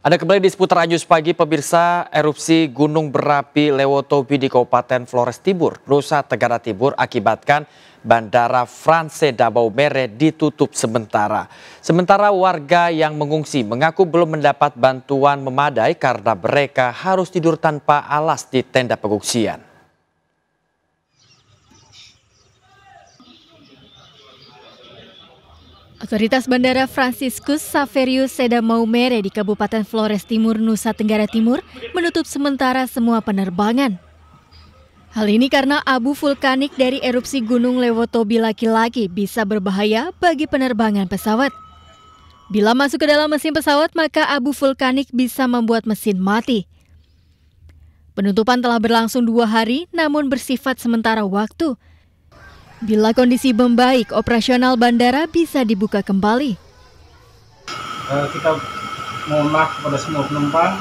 Ada kembali di seputar Anjus Pagi, pemirsa erupsi Gunung Berapi Lewotobi di Kabupaten Flores Timur, Nusa Tenggara Timur akibatkan Bandara France Dabau Mere ditutup sementara. Sementara warga yang mengungsi mengaku belum mendapat bantuan memadai karena mereka harus tidur tanpa alas di tenda pengungsian. Otoritas Bandara Franciscus Saverius Seda Maumere di Kabupaten Flores Timur, Nusa Tenggara Timur menutup sementara semua penerbangan. Hal ini karena abu vulkanik dari erupsi Gunung Lewotobi laki-laki bisa berbahaya bagi penerbangan pesawat. Bila masuk ke dalam mesin pesawat, maka abu vulkanik bisa membuat mesin mati. Penutupan telah berlangsung dua hari, namun bersifat sementara waktu – Bila kondisi membaik, operasional bandara bisa dibuka kembali. Eh, kita mohon maaf kepada semua penumpang,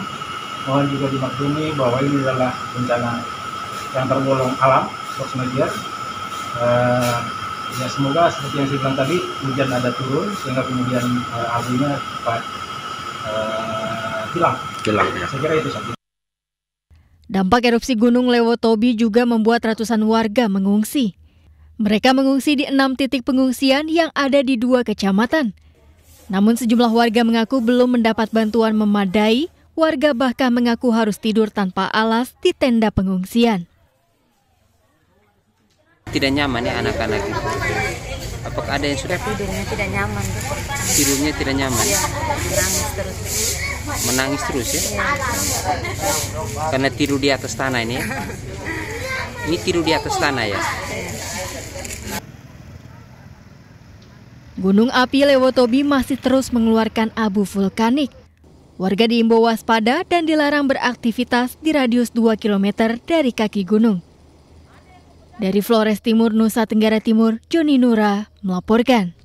mohon juga dimaklumi bahwa ini adalah bencana yang tergolong alam, force major. Eh, ya semoga seperti yang saya bilang tadi, hujan ada turun sehingga kemudian eh, abunya cepat hilang. Hilang ya. Saya kira itu satu. Dampak erupsi Gunung Lewotobi juga membuat ratusan warga mengungsi. Mereka mengungsi di enam titik pengungsian yang ada di dua kecamatan. Namun sejumlah warga mengaku belum mendapat bantuan memadai, warga bahkan mengaku harus tidur tanpa alas di tenda pengungsian. Tidak nyaman ya anak-anak itu. Apakah ada yang sudah tidurnya tidak nyaman? Tidurnya tidak nyaman. Ya, menangis terus. Menangis terus ya? ya. Karena tidur di atas tanah ini. Ini tidur di atas tanah ya. Iya. Gunung api Lewotobi masih terus mengeluarkan abu vulkanik. Warga diimbau waspada dan dilarang beraktivitas di radius 2 km dari kaki gunung. Dari Flores Timur, Nusa Tenggara Timur, Joni Nura melaporkan.